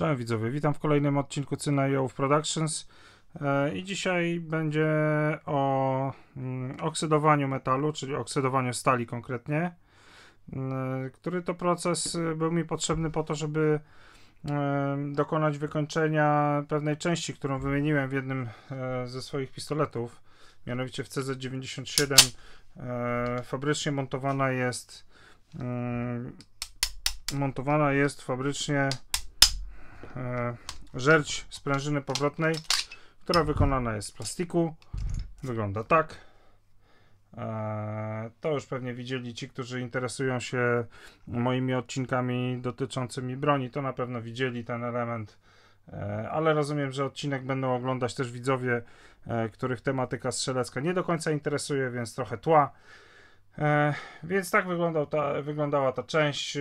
Cześć widzowie, witam w kolejnym odcinku Cyna Yo Productions e, i dzisiaj będzie o mm, oksydowaniu metalu, czyli oksydowaniu stali konkretnie, mm, który to proces e, był mi potrzebny po to, żeby e, dokonać wykończenia pewnej części, którą wymieniłem w jednym ze swoich pistoletów, mianowicie w CZ97 fabrycznie montowana jest mm, montowana jest fabrycznie E, żerć sprężyny powrotnej, która wykonana jest z plastiku. Wygląda tak. E, to już pewnie widzieli ci, którzy interesują się moimi odcinkami dotyczącymi broni. To na pewno widzieli ten element, e, ale rozumiem, że odcinek będą oglądać też widzowie, których tematyka strzelecka nie do końca interesuje, więc trochę tła. E, więc tak ta, wyglądała ta część. E,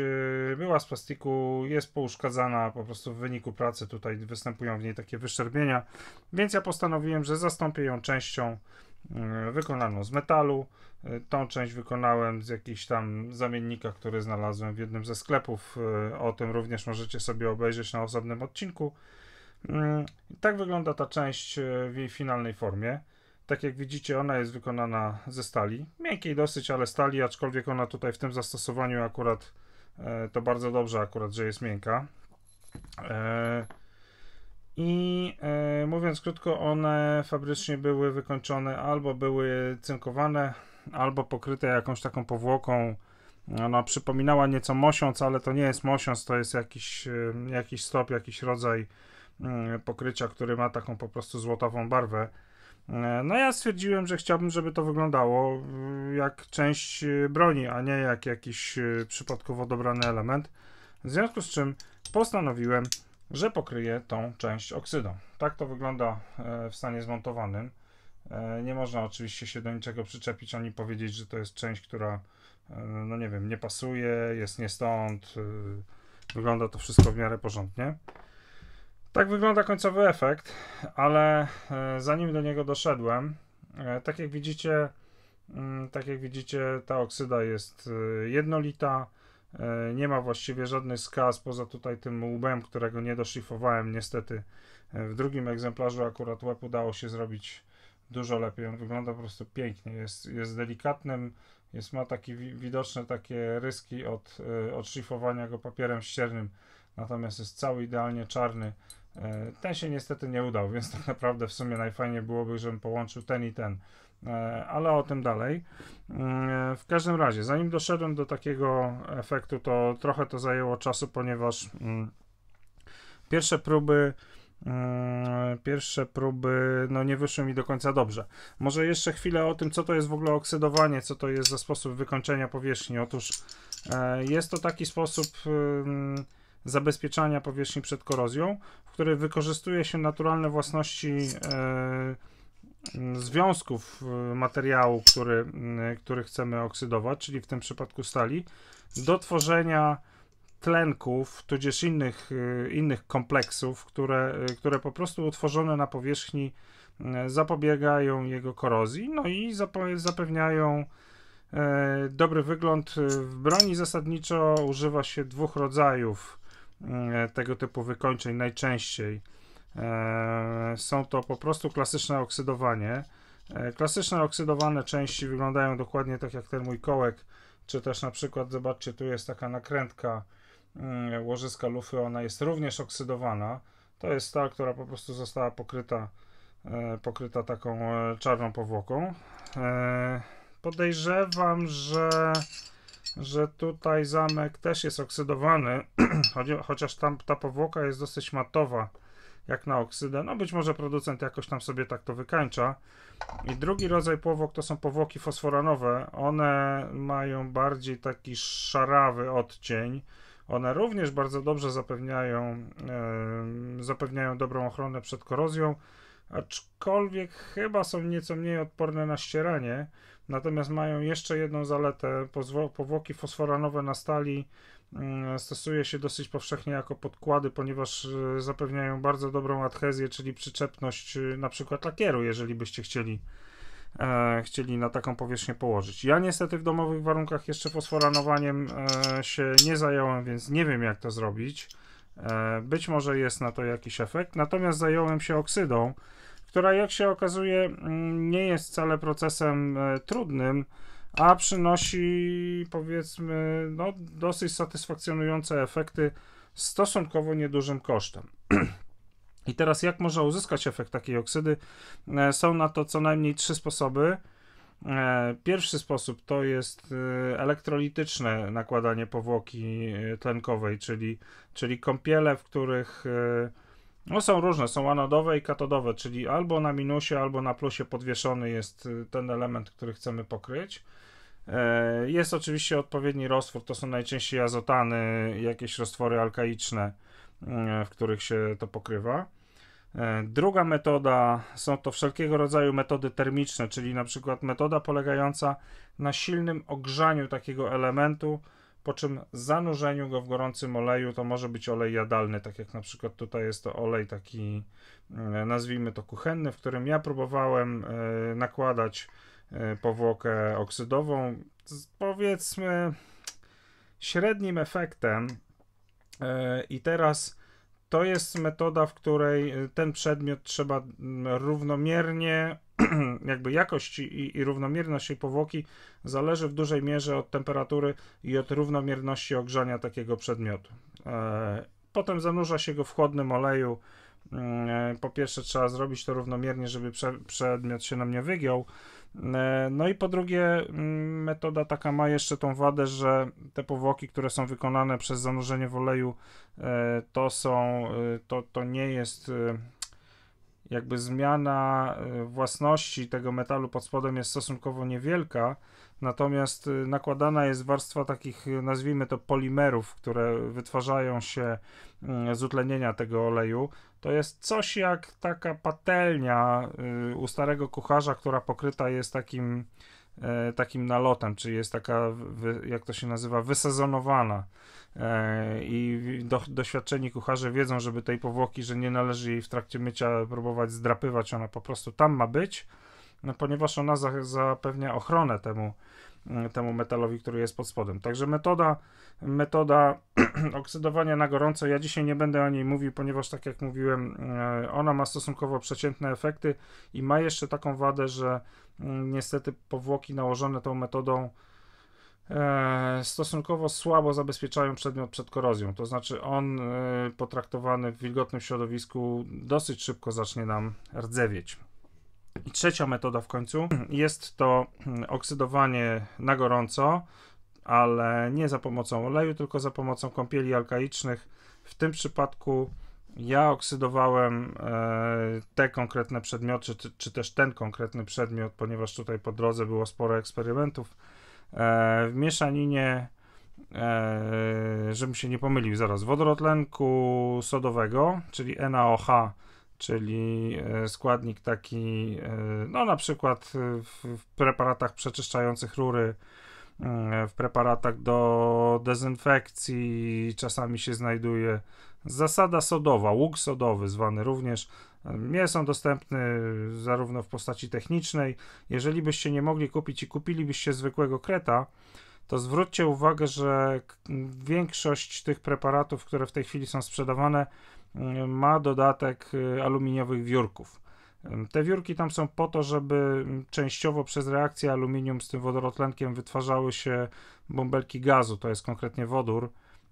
była z plastiku, jest pouszkadzana po prostu w wyniku pracy. Tutaj występują w niej takie wyszczerbienia, więc ja postanowiłem, że zastąpię ją częścią e, wykonaną z metalu. Tą część wykonałem z jakichś tam zamiennika, który znalazłem w jednym ze sklepów. O tym również możecie sobie obejrzeć na osobnym odcinku. Mm, tak wygląda ta część w jej finalnej formie. Tak jak widzicie, ona jest wykonana ze stali. Miękkiej dosyć, ale stali, aczkolwiek ona tutaj w tym zastosowaniu akurat e, to bardzo dobrze akurat, że jest miękka. E, I e, mówiąc krótko, one fabrycznie były wykończone albo były cynkowane, albo pokryte jakąś taką powłoką. Ona przypominała nieco mosiąc, ale to nie jest mosiąc, to jest jakiś, jakiś stop, jakiś rodzaj mm, pokrycia, który ma taką po prostu złotową barwę. E, no ja stwierdziłem, że chciałbym, żeby to wyglądało e, jak część e, broni, a nie jak jakiś przypadkowo dobrany element. W związku z czym postanowiłem, że pokryję tą część oksydą. Tak to wygląda w stanie zmontowanym. Nie można oczywiście się do niczego przyczepić ani powiedzieć, że to jest część, która, no nie wiem, nie pasuje, jest nie stąd. Wygląda to wszystko w miarę porządnie. Tak wygląda końcowy efekt, ale e, zanim do niego doszedłem, e, tak jak widzicie, mm, tak jak widzicie, ta oksyda jest e, jednolita, nie ma właściwie żadnych skaz poza tutaj tym łbem, którego nie doszlifowałem niestety. W drugim egzemplarzu akurat łeb udało się zrobić dużo lepiej. On wygląda po prostu pięknie, jest, jest delikatnym, jest, ma takie widoczne takie ryski od, od szlifowania go papierem ściernym, natomiast jest cały idealnie czarny. E, ten się niestety nie udał, więc tak naprawdę w sumie najfajniej byłoby, żebym połączył ten i ten, e, ale o tym dalej. Mm, e, w każdym razie, zanim doszedłem do takiego efektu, to trochę to zajęło czasu, ponieważ mm, pierwsze próby mm, pierwsze próby no nie wyszły mi do końca dobrze. Może jeszcze chwilę o tym, co to jest w ogóle oksydowanie, co to jest za sposób wykończenia powierzchni. Otóż jest to taki sposób zabezpieczania powierzchni przed korozją, w której wykorzystuje się naturalne własności e, związków e, materiału, który, który chcemy oksydować, czyli w tym przypadku stali, do tworzenia tlenków, tudzież innych, e, innych kompleksów, które, które po prostu utworzone na powierzchni zapobiegają jego korozji, no i zapewniają dobry wygląd. W broni zasadniczo używa się dwóch rodzajów E, tego typu wykończeń najczęściej e, są to po prostu klasyczne oksydowanie. E, klasyczne oksydowane części wyglądają dokładnie tak jak ten mój kołek, czy też na przykład zobaczcie, tu jest taka nakrętka mm, łożyska lufy, ona jest również oksydowana. To jest ta, która po prostu została pokryta, pokryta taką czarną powłoką. Podejrzewam, że że tutaj zamek też jest oksydowany, chociaż tam ta powłoka jest dosyć matowa jak na oksydę. No być może producent jakoś tam sobie tak to wykańcza. I drugi rodzaj powłok to są powłoki fosforanowe. One mają bardziej taki szarawy odcień. One również bardzo dobrze zapewniają, e, zapewniają dobrą ochronę przed korozją aczkolwiek chyba są nieco mniej odporne na ścieranie. Natomiast mają jeszcze jedną zaletę. Powłoki fosforanowe na stali mm, stosuje się dosyć powszechnie jako podkłady, ponieważ e, zapewniają bardzo dobrą adhezję, czyli przyczepność e, na przykład lakieru, jeżeli byście chcieli e, chcieli na taką powierzchnię położyć. Ja niestety w domowych warunkach jeszcze fosforanowaniem e, się nie zająłem, więc nie wiem jak to zrobić. E, być może jest na to jakiś efekt, natomiast zająłem się oksydą, która jak się okazuje mm, nie jest wcale procesem e, trudnym, a przynosi powiedzmy no, dosyć satysfakcjonujące efekty stosunkowo niedużym kosztem. I teraz jak można uzyskać efekt takiej oksydy? E, są na to co najmniej trzy sposoby. E, pierwszy sposób to jest elektrolityczne nakładanie powłoki tlenkowej, czyli, czyli kąpiele, w których no są różne, są anodowe i katodowe, czyli albo na minusie, albo na plusie podwieszony jest y, ten element, który chcemy pokryć. E, jest oczywiście odpowiedni roztwór, to są najczęściej azotany, jakieś roztwory alkaiczne, mm, w których się to pokrywa. E, druga metoda są to wszelkiego rodzaju metody termiczne, czyli na przykład metoda polegająca na silnym ogrzaniu takiego elementu, po czym zanurzeniu go w gorącym oleju to może być olej jadalny, tak jak na przykład tutaj jest to olej taki, e, nazwijmy to kuchenny, w którym ja próbowałem e, nakładać e, powłokę oksydową. Powiedzmy średnim efektem i teraz to jest metoda, w której ten przedmiot trzeba równomiernie jakby jakość i, i równomierność jej powłoki zależy w dużej mierze od temperatury i od równomierności ogrzania takiego przedmiotu. E, potem zanurza się go w chłodnym oleju. Mm, e, po pierwsze, trzeba zrobić to równomiernie, żeby przedmiot się nam nie wygiął. E, no i po drugie, mm, metoda taka ma jeszcze tą wadę, że te powłoki, które są wykonane przez zanurzenie w oleju, to są, to, to nie jest jakby zmiana e, własności tego metalu pod spodem jest stosunkowo niewielka, natomiast e, nakładana jest warstwa takich, e, nazwijmy to, polimerów, które wytwarzają się mm, z utlenienia tego oleju. To jest coś jak taka patelnia u starego kucharza, która pokryta jest takim E, takim nalotem, czyli jest taka, jak to się nazywa, wysezonowana. E, I do, doświadczeni kucharze wiedzą, żeby tej powłoki, że nie należy jej w trakcie mycia próbować zdrapywać, ona po prostu tam ma być, no ponieważ ona za, zapewnia ochronę temu Y, temu metalowi, który jest pod spodem. Także metoda, metoda oksydowania na gorąco, ja dzisiaj nie będę o niej mówił, ponieważ tak jak mówiłem, y, ona ma stosunkowo przeciętne efekty i ma jeszcze taką wadę, że y, niestety powłoki nałożone tą metodą e, stosunkowo słabo zabezpieczają przedmiot przed korozją. To znaczy, on potraktowany w wilgotnym środowisku dosyć szybko zacznie nam rdzewieć. Trzecia metoda w końcu jest to hmm, oksydowanie na gorąco, ale nie za pomocą oleju, tylko za pomocą kąpieli alkalicznych. W tym przypadku ja oksydowałem e, te konkretne przedmioty, czy, czy też ten konkretny przedmiot, ponieważ tutaj po drodze było sporo eksperymentów. E, w mieszaninie, e, żebym się nie pomylił zaraz, wodorotlenku sodowego, czyli NaOH czyli e, składnik taki, e, no na przykład e, w, w preparatach przeczyszczających rury, w preparatach do dezynfekcji czasami się znajduje. Zasada sodowa, łuk sodowy zwany również, nie są dostępne zarówno w postaci technicznej. Jeżeli byście nie mogli kupić i kupilibyście zwykłego kreta, to zwróćcie uwagę, że większość tych preparatów, które w tej chwili są sprzedawane, ma dodatek y, aluminiowych wiórków. Te wiórki tam są po to, żeby częściowo przez reakcję aluminium z tym wodorotlenkiem wytwarzały się bąbelki gazu, to jest konkretnie wodór,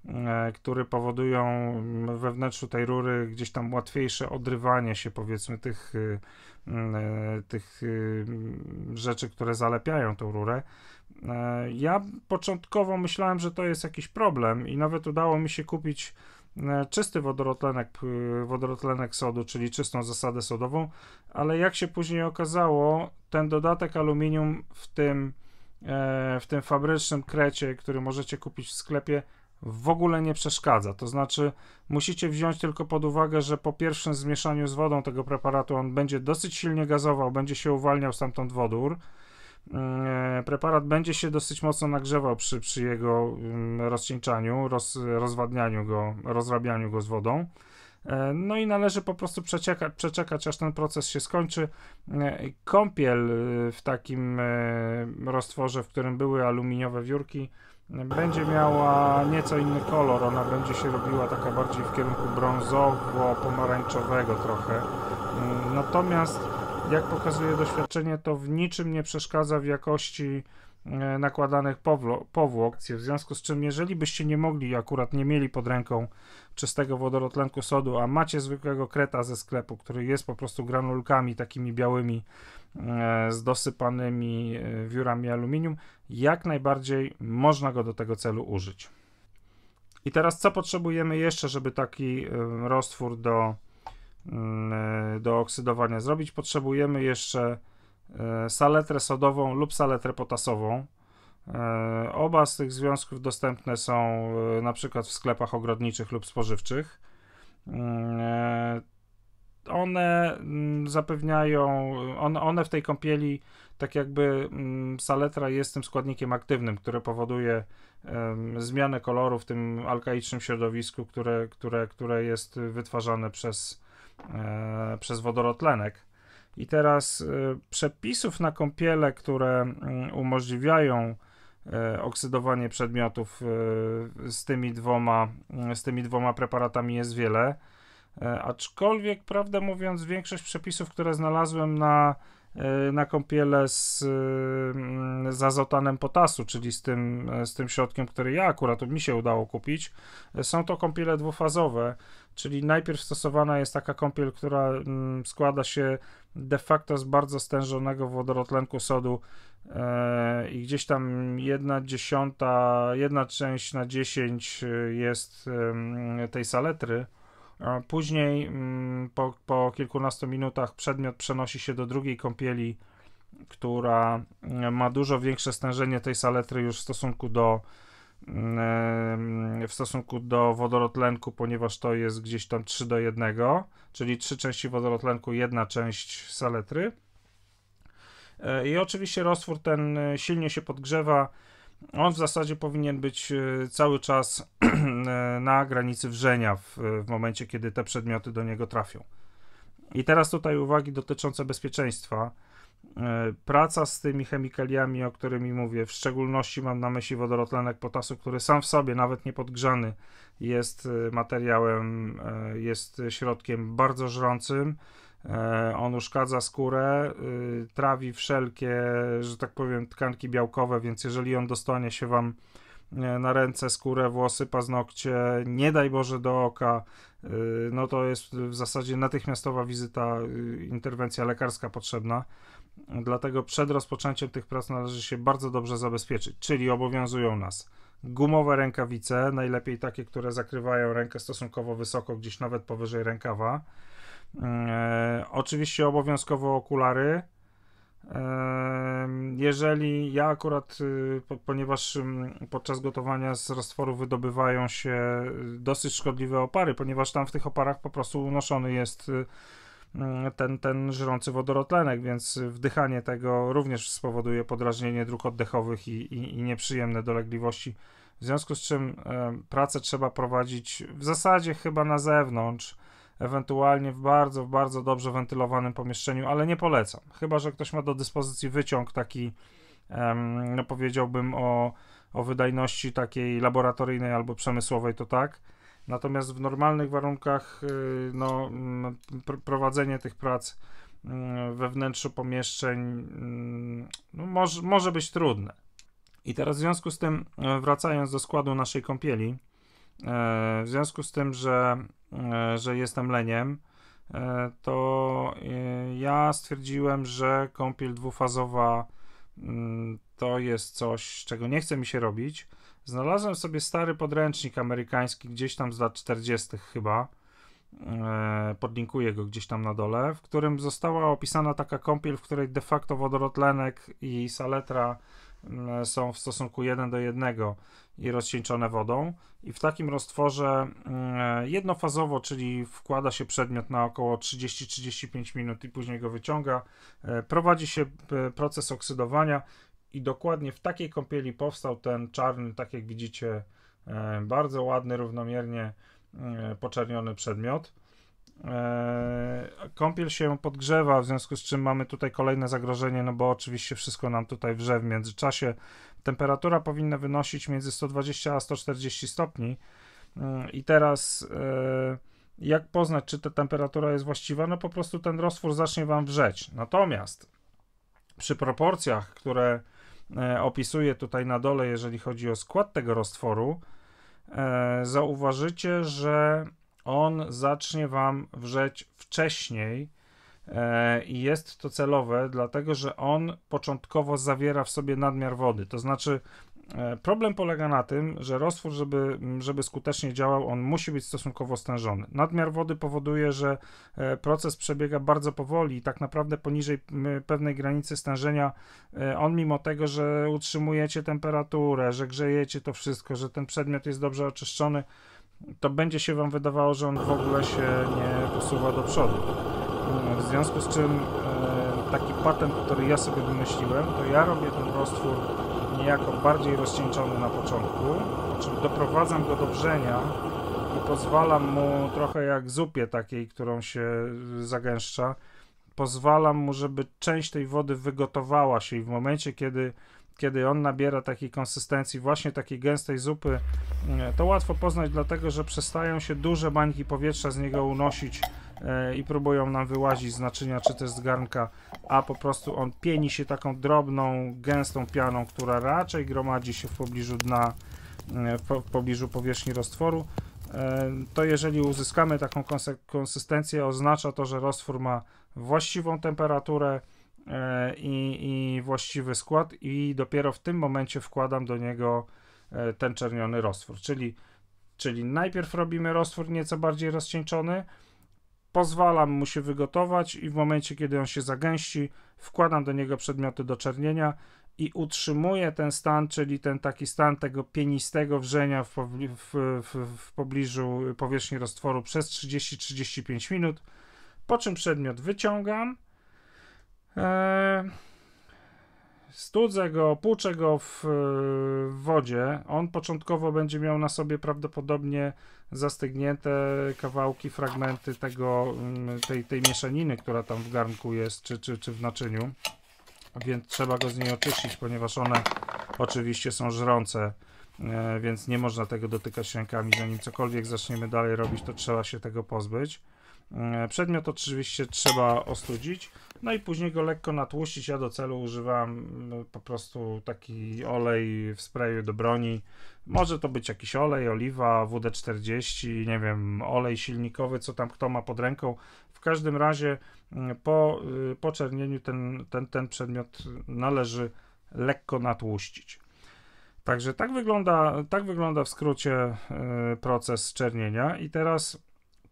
e, który powodują mm, we wnętrzu tej rury gdzieś tam łatwiejsze odrywanie się powiedzmy tych, y, mm, e, tych y, mm, rzeczy, które zalepiają tą rurę. E, ja początkowo myślałem, że to jest jakiś problem i nawet udało mi się kupić E, czysty wodorotlenek, wodorotlenek sodu, czyli czystą zasadę sodową, ale jak się później okazało, ten dodatek aluminium w tym, e, w tym fabrycznym krecie, który możecie kupić w sklepie, w ogóle nie przeszkadza. To znaczy, musicie wziąć tylko pod uwagę, że po pierwszym zmieszaniu z wodą tego preparatu on będzie dosyć silnie gazował, będzie się uwalniał stamtąd wodór. E, preparat będzie się dosyć mocno nagrzewał przy, przy jego mm, rozcieńczaniu, roz, rozwadnianiu go, rozrabianiu go z wodą. E, no i należy po prostu przeczekać, przeczekać, aż ten proces się skończy. E, kąpiel w takim roztworze, w którym były aluminiowe wiórki, będzie miała nieco inny kolor. Ona będzie się robiła taka bardziej w kierunku brązowo-pomarańczowego trochę. Mm, natomiast jak pokazuje doświadczenie, to w niczym nie przeszkadza w jakości e, nakładanych powłok, w związku z czym jeżeli byście nie mogli, akurat nie mieli pod ręką czystego wodorotlenku sodu, a macie zwykłego kreta ze sklepu, który jest po prostu granulkami takimi białymi e, z dosypanymi e, wiórami aluminium, jak najbardziej można go do tego celu użyć. I teraz co potrzebujemy jeszcze, żeby taki roztwór do Mm, e, do oksydowania zrobić. Potrzebujemy jeszcze e, saletrę sodową lub saletrę potasową. E, oba z tych związków dostępne są na przykład w sklepach ogrodniczych lub spożywczych. Mm, one mm, zapewniają, one, one w tej kąpieli, tak jakby saletra jest tym składnikiem aktywnym, które powoduje zmianę koloru w tym alkaicznym środowisku, które, które, które jest wytwarzane przez, E, przez wodorotlenek. I teraz e, przepisów na kąpiele, które mm, umożliwiają e, oksydowanie przedmiotów z tymi dwoma, mm, z tymi dwoma preparatami jest wiele. Aczkolwiek, prawdę mówiąc, większość przepisów, które znalazłem na, na kąpiele z, mm, z azotanem potasu, czyli z tym, z tym środkiem, który ja akurat mi się udało kupić, są to kąpiele dwufazowe Czyli najpierw stosowana jest taka kąpiel, która mm, składa się de facto z bardzo stężonego wodorotlenku sodu e, i gdzieś tam jedna dziesiąta, jedna część na dziesięć e, jest tej saletry. Później mm, po, po kilkunastu minutach przedmiot przenosi się do drugiej kąpieli, która mm, ma dużo większe stężenie tej saletry już w stosunku do w stosunku do wodorotlenku, ponieważ to jest gdzieś tam 3 do 1, czyli trzy części wodorotlenku, jedna część saletry. E, I oczywiście roztwór ten e, silnie się podgrzewa. On w zasadzie powinien być e, cały czas na granicy wrzenia w, w momencie, kiedy te przedmioty do niego trafią. I teraz tutaj uwagi dotyczące bezpieczeństwa. E, praca z tymi chemikaliami, o którymi mówię, w szczególności mam na myśli wodorotlenek potasu, który sam w sobie, nawet niepodgrzany, jest e, materiałem, e, jest środkiem bardzo żrącym. On uszkadza skórę, trawi wszelkie, że tak powiem, tkanki białkowe, więc jeżeli on dostanie się wam na ręce, skórę, włosy, paznokcie, nie daj Boże do oka, no to jest w zasadzie natychmiastowa wizyta, interwencja lekarska potrzebna. Dlatego przed rozpoczęciem tych prac należy się bardzo dobrze zabezpieczyć, czyli obowiązują nas gumowe rękawice, najlepiej takie, które zakrywają rękę stosunkowo wysoko, gdzieś nawet powyżej rękawa. E, oczywiście obowiązkowo okulary. E, jeżeli ja akurat, y, po, ponieważ podczas gotowania z roztworu wydobywają się y, dosyć szkodliwe opary, ponieważ tam w tych oparach po prostu unoszony jest y, Mm, ten, ten żrący wodorotlenek, więc wdychanie tego również spowoduje podrażnienie dróg oddechowych i, i, i nieprzyjemne dolegliwości. W związku z czym e, pracę trzeba prowadzić w zasadzie chyba na zewnątrz, ewentualnie w bardzo, bardzo dobrze wentylowanym pomieszczeniu, ale nie polecam. Chyba, że ktoś ma do dyspozycji wyciąg taki, no powiedziałbym o, o wydajności takiej laboratoryjnej albo przemysłowej, to tak Natomiast w normalnych warunkach y, no, no prowadzenie tych prac y, we wnętrzu pomieszczeń y, no, może, może być trudne. I teraz w związku z tym, e, wracając do składu naszej kąpieli, e, w związku z tym, że, e, że jestem leniem, to ja stwierdziłem, że kąpiel dwufazowa mm, to jest coś, czego nie chce mi się robić. Znalazłem sobie stary podręcznik amerykański, gdzieś tam z lat 40. chyba. E, podlinkuję go gdzieś tam na dole, w którym została opisana taka kąpiel, w której de facto wodorotlenek i saletra mm, są w stosunku 1 do 1 i rozcieńczone wodą. I w takim roztworze mm, jednofazowo, czyli wkłada się przedmiot na około 30-35 minut i później go wyciąga. E, prowadzi się e, proces oksydowania i dokładnie w takiej kąpieli powstał ten czarny, tak jak widzicie, e, bardzo ładny, równomiernie e, poczerniony przedmiot. E, kąpiel się podgrzewa, w związku z czym mamy tutaj kolejne zagrożenie, no bo oczywiście wszystko nam tutaj wrze w międzyczasie. Temperatura powinna wynosić między 120 a 140 stopni. Mm, I teraz jak poznać, czy ta temperatura jest właściwa? No po prostu ten roztwór zacznie Wam wrzeć. Natomiast przy proporcjach, które E, opisuję tutaj na dole, jeżeli chodzi o skład tego roztworu, e, zauważycie, że on zacznie Wam wrzeć wcześniej e, i jest to celowe, dlatego że on początkowo zawiera w sobie nadmiar wody. To znaczy, E, problem polega na tym, że roztwór, żeby, żeby skutecznie działał, on musi być stosunkowo stężony. Nadmiar wody powoduje, że e, proces przebiega bardzo powoli i tak naprawdę poniżej pewnej granicy stężenia e, on mimo tego, że utrzymujecie temperaturę, że grzejecie to wszystko, że ten przedmiot jest dobrze oczyszczony, to będzie się Wam wydawało, że on w ogóle się nie posuwa do przodu. W związku z czym taki patent, który ja sobie wymyśliłem, to ja robię ten roztwór niejako bardziej rozcieńczony na początku, czyli doprowadzam go do brzenia i pozwalam mu trochę jak zupie takiej, którą się y, zagęszcza, pozwalam mu, żeby część tej wody wygotowała się i w momencie, kiedy kiedy on nabiera takiej konsystencji, właśnie takiej gęstej zupy, y, to łatwo poznać, dlatego że przestają się duże bańki powietrza z niego unosić E, i próbują nam wyłazić z naczynia czy też z garnka, a po prostu on pieni się taką drobną, gęstą pianą, która raczej gromadzi się w pobliżu dna, e, w pobliżu powierzchni roztworu. E, to jeżeli uzyskamy taką konsystencję, oznacza to, że roztwór ma właściwą temperaturę i, i właściwy skład i dopiero w tym momencie wkładam do niego ten czerniony roztwór, czyli, czyli najpierw robimy roztwór nieco bardziej rozcieńczony, pozwalam mu się wygotować i w momencie, kiedy on się zagęści, wkładam do niego przedmioty do czernienia i utrzymuję ten stan, czyli ten taki stan tego pienistego wrzenia w, pobli w, w, w pobliżu powierzchni roztworu przez 30-35 minut, po czym przedmiot wyciągam, eee, studzę go, płuczę go w, w wodzie. On początkowo będzie miał na sobie prawdopodobnie zastygnięte kawałki, fragmenty tego, mm, tej, tej mieszaniny, która tam w garnku jest, czy, czy, czy w naczyniu. Więc trzeba go z niej oczyścić, ponieważ one oczywiście są żrące, e, więc nie można tego dotykać rękami. Zanim cokolwiek zaczniemy dalej robić, to trzeba się tego pozbyć. E, przedmiot oczywiście trzeba ostudzić, no i później go lekko natłuścić. Ja do celu używam mm, po prostu taki olej w sprayu do broni. Może to być jakiś olej, oliwa, WD-40, nie wiem, olej silnikowy, co tam kto ma pod ręką. W każdym razie mm, po, y, poczernieniu czernieniu ten, ten, ten przedmiot należy lekko natłuścić. Także tak wygląda, tak wygląda w skrócie y, proces czernienia. I teraz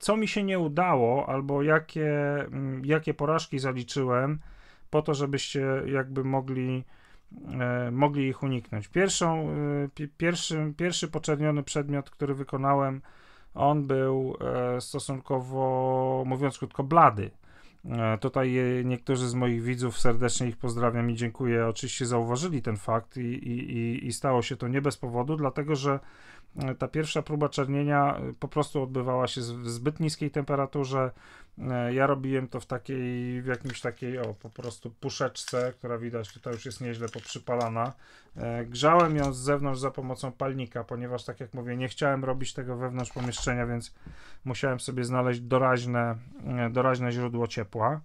co mi się nie udało, albo jakie, mm, jakie porażki zaliczyłem, po to, żebyście jakby mogli, e, mogli ich uniknąć. Pierwszą, e, pierwszy, pierwszy poczerniony przedmiot, który wykonałem, on był e, stosunkowo, mówiąc krótko, blady. Tutaj niektórzy z moich widzów serdecznie ich pozdrawiam i dziękuję. Oczywiście zauważyli ten fakt i, i, i stało się to nie bez powodu, dlatego że E, ta pierwsza próba czernienia e, po prostu odbywała się w zbyt niskiej temperaturze. E, ja robiłem to w takiej, w jakimś takiej, o, po prostu puszeczce, która widać tutaj już jest nieźle poprzypalana. Grzałem ją z zewnątrz za pomocą palnika, ponieważ tak jak mówię, nie chciałem robić tego wewnątrz pomieszczenia, więc musiałem sobie znaleźć doraźne, doraźne źródło ciepła.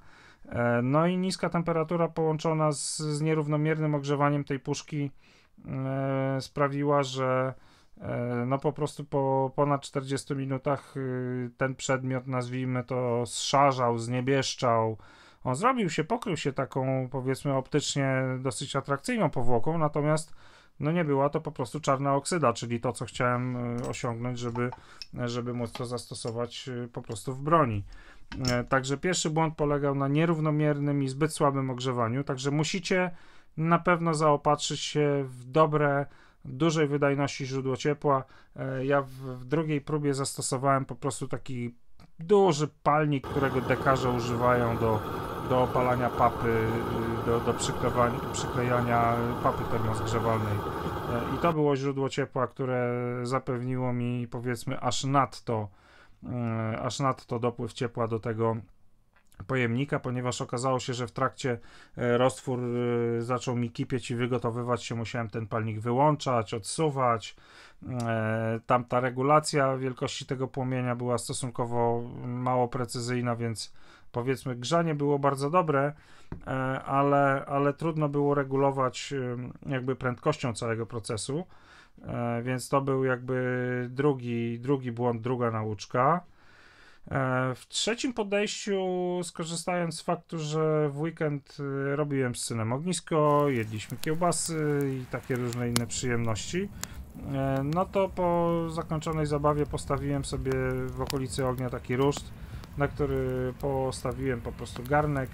No i niska temperatura połączona z, z nierównomiernym ogrzewaniem tej puszki sprawiła, że E, no po prostu po ponad 40 minutach y, ten przedmiot, nazwijmy to, zszarzał, zniebieszczał. On zrobił się, pokrył się taką, powiedzmy, optycznie dosyć atrakcyjną powłoką, natomiast no nie była to po prostu czarna oksyda, czyli to, co chciałem y, osiągnąć, żeby, żeby móc to zastosować y, po prostu w broni. E, także pierwszy błąd polegał na nierównomiernym i zbyt słabym ogrzewaniu, także musicie na pewno zaopatrzyć się w dobre dużej wydajności źródło ciepła. E, ja w, drugiej próbie zastosowałem po prostu taki duży palnik, którego dekarze używają do, do opalania papy, y, do, do przyklejania papy termozgrzewalnej. E, I to było źródło ciepła, które zapewniło mi powiedzmy aż nadto, y, aż nadto dopływ ciepła do tego pojemnika, ponieważ okazało się, że w trakcie e, roztwór e, zaczął mi kipieć i wygotowywać się, musiałem ten palnik wyłączać, odsuwać. E, tam ta regulacja wielkości tego płomienia była stosunkowo mało precyzyjna, więc powiedzmy grzanie było bardzo dobre, ale, ale trudno było regulować jakby prędkością całego procesu, więc to był jakby drugi, drugi błąd, druga nauczka. E, w trzecim podejściu, skorzystając z faktu, że w weekend y, robiłem z synem ognisko, jedliśmy kiełbasy i takie różne inne przyjemności, e, no to po zakończonej zabawie postawiłem sobie w okolicy ognia taki ruszt, na który postawiłem po prostu garnek,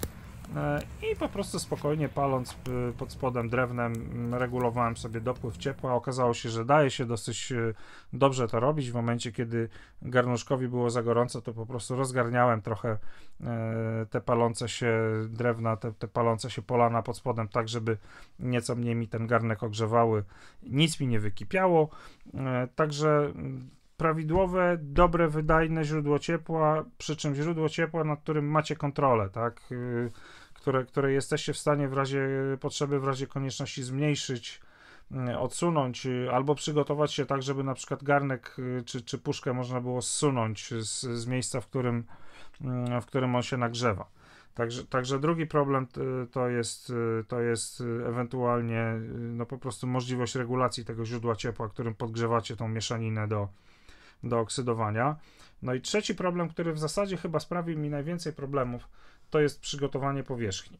E, I po prostu spokojnie paląc y, pod spodem drewnem mm, regulowałem sobie dopływ ciepła. Okazało się, że daje się dosyć y, dobrze to robić. W momencie, kiedy garnuszkowi było za gorąco, to po prostu rozgarniałem trochę e, te palące się drewna, te, te palące się polana pod spodem, tak żeby nieco mniej mi ten garnek ogrzewały. Nic mi nie wykipiało. E, także mm, prawidłowe, dobre, wydajne źródło ciepła, przy czym źródło ciepła, nad którym macie kontrolę, tak? Y, które, które jesteście w stanie w razie potrzeby, w razie konieczności zmniejszyć, y, odsunąć, y, albo przygotować się tak, żeby na przykład garnek czy, czy puszkę można było zsunąć z, z miejsca, w którym, w którym on się nagrzewa. Także, także drugi problem to jest, to jest ewentualnie no po prostu możliwość regulacji tego źródła ciepła, którym podgrzewacie tą mieszaninę do, do oksydowania. No i trzeci problem, który w zasadzie chyba sprawił mi najwięcej problemów, to jest przygotowanie powierzchni.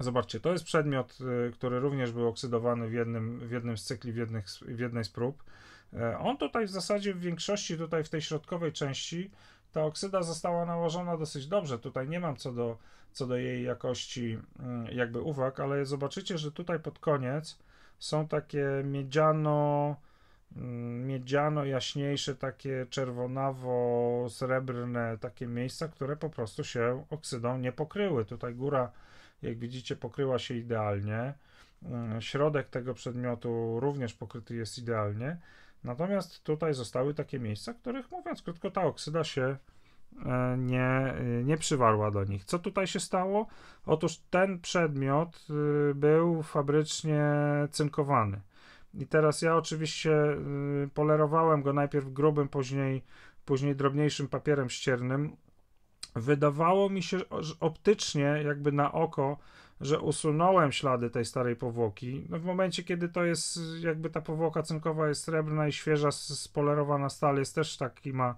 Zobaczcie, to jest przedmiot, y, który również był oksydowany w jednym, w jednym z cykli, w, jednych, w jednej z prób. E, on tutaj w zasadzie w większości, tutaj w tej środkowej części, ta oksyda została nałożona dosyć dobrze. Tutaj nie mam co do, co do jej jakości mm, jakby uwag, ale zobaczycie, że tutaj pod koniec są takie miedziano Mm, miedziano, jaśniejsze, takie czerwonawo-srebrne, takie miejsca, które po prostu się oksydą nie pokryły. Tutaj góra, jak widzicie, pokryła się idealnie. Mm, środek tego przedmiotu również pokryty jest idealnie. Natomiast tutaj zostały takie miejsca, których mówiąc krótko, ta oksyda się e, nie, nie przywarła do nich. Co tutaj się stało? Otóż ten przedmiot y, był fabrycznie cynkowany. I teraz ja oczywiście y, polerowałem go najpierw grubym, później, później drobniejszym papierem ściernym. Wydawało mi się że optycznie, jakby na oko, że usunąłem ślady tej starej powłoki. No w momencie, kiedy to jest, jakby ta powłoka cynkowa jest srebrna i świeża, spolerowana stal jest też taki, ma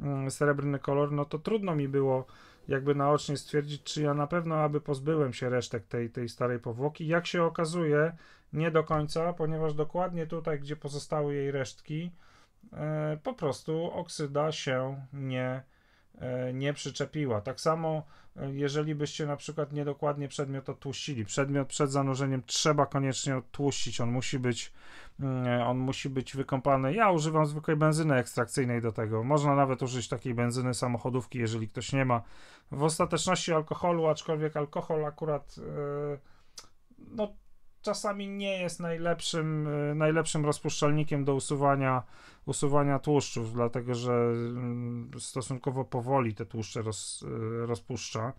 mm, srebrny kolor, no to trudno mi było jakby naocznie stwierdzić, czy ja na pewno aby pozbyłem się resztek tej, tej starej powłoki. Jak się okazuje, nie do końca, ponieważ dokładnie tutaj, gdzie pozostały jej resztki, e, po prostu oksyda się nie, e, nie przyczepiła. Tak samo, e, jeżeli byście na przykład niedokładnie przedmiot otłuścili, przedmiot przed zanurzeniem trzeba koniecznie odtłuścić, on musi być, mm, on musi być wykąpany. Ja używam zwykłej benzyny ekstrakcyjnej do tego. Można nawet użyć takiej benzyny samochodówki, jeżeli ktoś nie ma. W ostateczności alkoholu, aczkolwiek alkohol akurat, no czasami nie jest najlepszym, e, najlepszym rozpuszczalnikiem do usuwania, usuwania tłuszczów, dlatego że mm, stosunkowo powoli te tłuszcze roz, e, rozpuszcza.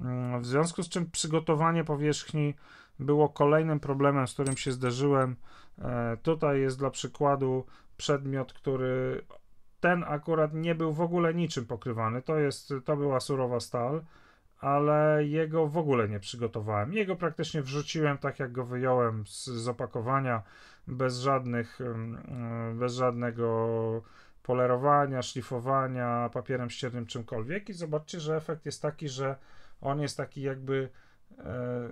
Mm, w związku z czym przygotowanie powierzchni było kolejnym problemem, z którym się zderzyłem. E, tutaj jest dla przykładu przedmiot, który ten akurat nie był w ogóle niczym pokrywany. To jest, to była surowa stal ale jego w ogóle nie przygotowałem. Jego praktycznie wrzuciłem tak, jak go wyjąłem z, z opakowania, bez żadnych, mm, mm, bez żadnego polerowania, szlifowania, papierem ściernym, czymkolwiek i zobaczcie, że efekt jest taki, że on jest taki jakby e,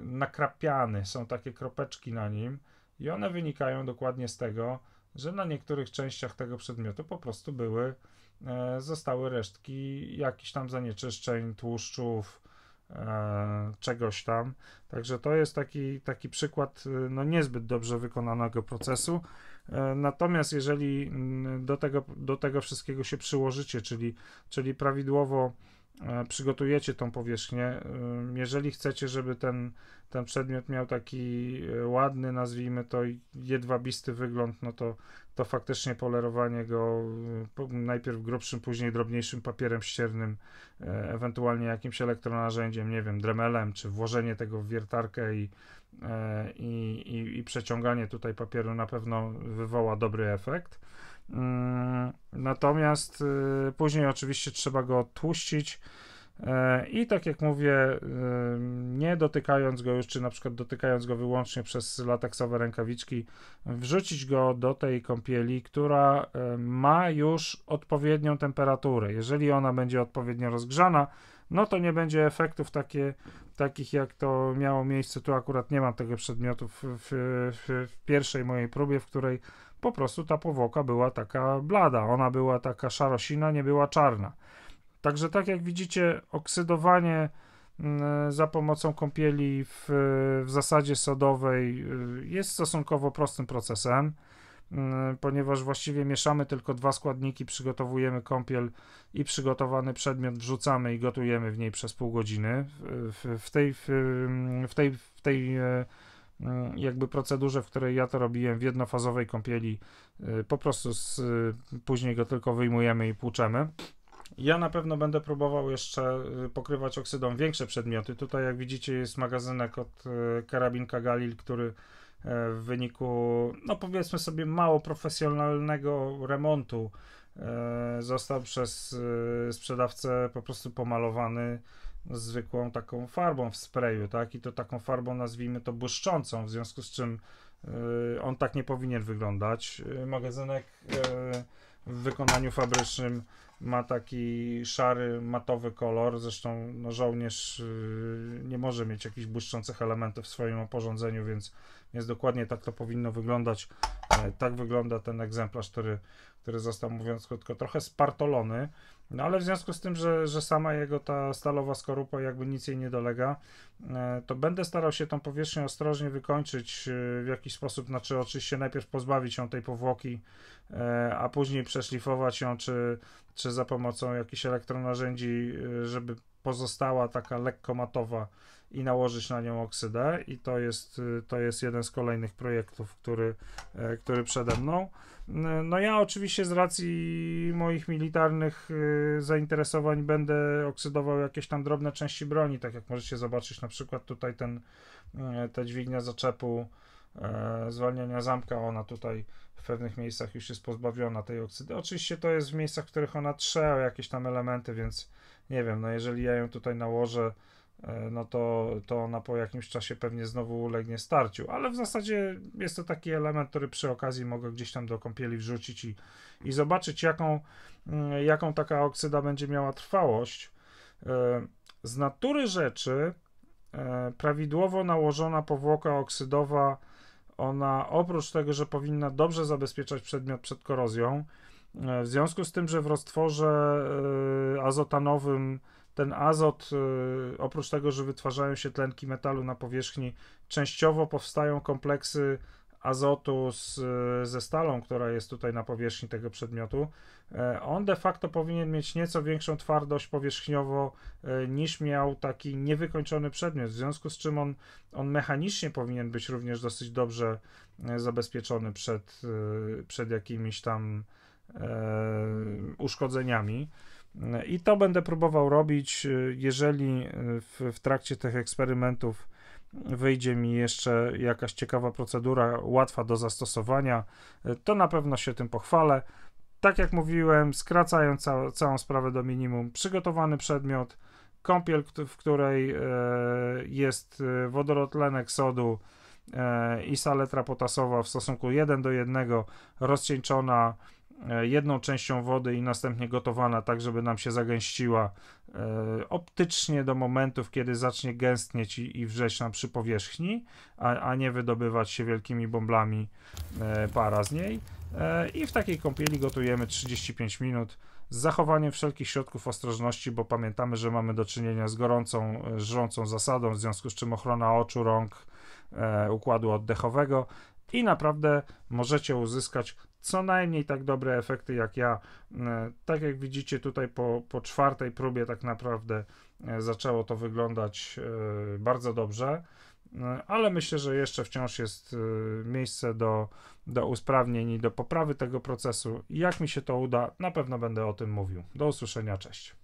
nakrapiany, są takie kropeczki na nim i one wynikają dokładnie z tego, że na niektórych częściach tego przedmiotu po prostu były, e, zostały resztki jakichś tam zanieczyszczeń, tłuszczów, E, czegoś tam. Także to jest taki, taki przykład e, no, niezbyt dobrze wykonanego procesu. E, natomiast jeżeli mm, do tego, do tego wszystkiego się przyłożycie, czyli, czyli prawidłowo przygotujecie tą powierzchnię. Jeżeli chcecie, żeby ten, ten przedmiot miał taki e, ładny, nazwijmy to jedwabisty wygląd, no to, to faktycznie polerowanie go y, najpierw grubszym, później drobniejszym papierem ściernym, e, ewentualnie jakimś elektronarzędziem, nie wiem, dremelem, czy włożenie tego w wiertarkę i, e, i, i, i przeciąganie tutaj papieru na pewno wywoła dobry efekt. Mm, natomiast y, później oczywiście trzeba go odtłuścić. E, I tak jak mówię, y, nie dotykając go już, czy na przykład dotykając go wyłącznie przez lateksowe rękawiczki, wrzucić go do tej kąpieli, która e, ma już odpowiednią temperaturę. Jeżeli ona będzie odpowiednio rozgrzana, no to nie będzie efektów takie, takich, jak to miało miejsce. Tu akurat nie mam tego przedmiotu w, w, w pierwszej mojej próbie, w której po prostu ta powłoka była taka blada, ona była taka szarosina, nie była czarna. Także tak jak widzicie, oksydowanie mm, za pomocą kąpieli w, w zasadzie sodowej y, jest stosunkowo prostym procesem, mm, ponieważ właściwie mieszamy tylko dwa składniki, przygotowujemy kąpiel i przygotowany przedmiot wrzucamy i gotujemy w niej przez pół godziny. W, w tej, w, mm, w tej, w tej e, Mm, jakby procedurze, w której ja to robiłem w jednofazowej kąpieli, y, po prostu z, y, później go tylko wyjmujemy i płuczemy. Ja na pewno będę próbował jeszcze y, pokrywać oksydą większe przedmioty. Tutaj jak widzicie jest magazynek od Karabinka Galil, który w wyniku, no powiedzmy sobie, mało profesjonalnego remontu został przez sprzedawcę po prostu pomalowany zwykłą taką farbą w sprayu, tak? I to taką farbą nazwijmy to błyszczącą, w związku z czym yy, on tak nie powinien wyglądać. Y, magazynek yy, w wykonaniu fabrycznym ma taki szary, matowy kolor. Zresztą no, żołnierz yy, nie może mieć jakichś błyszczących elementów w swoim oporządzeniu, więc, więc dokładnie tak to powinno wyglądać. E, tak wygląda ten egzemplarz, który, który został, mówiąc krótko, trochę spartolony. No ale w związku z tym, że, że sama jego ta stalowa skorupa jakby nic jej nie dolega, e, to będę starał się tą powierzchnię ostrożnie wykończyć e, w jakiś sposób, znaczy oczywiście najpierw pozbawić ją tej powłoki, e, a później przeszlifować ją, czy, czy za pomocą jakichś elektronarzędzi, żeby pozostała taka lekko matowa i nałożyć na nią oksydę i to jest, y, to jest jeden z kolejnych projektów, który, e, który przede mną. No ja oczywiście z racji moich militarnych y, zainteresowań będę oksydował jakieś tam drobne części broni, tak jak możecie zobaczyć na przykład tutaj ten, y, ta dźwignia zaczepu e, zwalniania zamka, ona tutaj w pewnych miejscach już jest pozbawiona tej oksydy. Oczywiście to jest w miejscach, w których ona trze jakieś tam elementy, więc nie wiem, no jeżeli ja ją tutaj nałożę E, no to, to ona po jakimś czasie pewnie znowu ulegnie starciu. Ale w zasadzie jest to taki element, który przy okazji mogę gdzieś tam do kąpieli wrzucić i, i zobaczyć, jaką, mm, jaką taka oksyda będzie miała trwałość. E, z natury rzeczy e, prawidłowo nałożona powłoka oksydowa, ona oprócz tego, że powinna dobrze zabezpieczać przedmiot przed korozją, w związku z tym, że w roztworze azotanowym ten azot, y, oprócz tego, że wytwarzają się tlenki metalu na powierzchni, częściowo powstają kompleksy azotu z, y, ze stalą, która jest tutaj na powierzchni tego przedmiotu, e, on de facto powinien mieć nieco większą twardość powierzchniowo e, niż miał taki niewykończony przedmiot, w związku z czym on, on mechanicznie powinien być również dosyć dobrze e, zabezpieczony przed, przed jakimiś tam e, uszkodzeniami. I to będę próbował robić, y, jeżeli y, w, w trakcie tych eksperymentów wyjdzie mi jeszcze jakaś ciekawa procedura, łatwa do zastosowania, y, to na pewno się tym pochwalę. Tak jak mówiłem, skracając ca całą sprawę do minimum, przygotowany przedmiot, kąpiel, w której e, jest e, wodorotlenek sodu e, i saletra potasowa w stosunku 1 do 1, rozcieńczona E, jedną częścią wody i następnie gotowana tak, żeby nam się zagęściła e, optycznie do momentów, kiedy zacznie gęstnieć i, wrzeć nam przy powierzchni, a, a nie wydobywać się wielkimi bąblami e, para z niej. I w takiej kąpieli gotujemy 35 minut z zachowaniem wszelkich środków ostrożności, bo pamiętamy, że mamy do czynienia z gorącą, żrącą zasadą, w związku z czym ochrona oczu, rąk, układu oddechowego i naprawdę możecie uzyskać co najmniej tak dobre efekty jak ja. E, tak jak widzicie tutaj po, po czwartej próbie tak naprawdę e, zaczęło to wyglądać e, bardzo dobrze, ale myślę, że jeszcze wciąż jest miejsce do, do usprawnień i do poprawy tego procesu. Jak mi się to uda, na pewno będę o tym mówił. Do usłyszenia, cześć.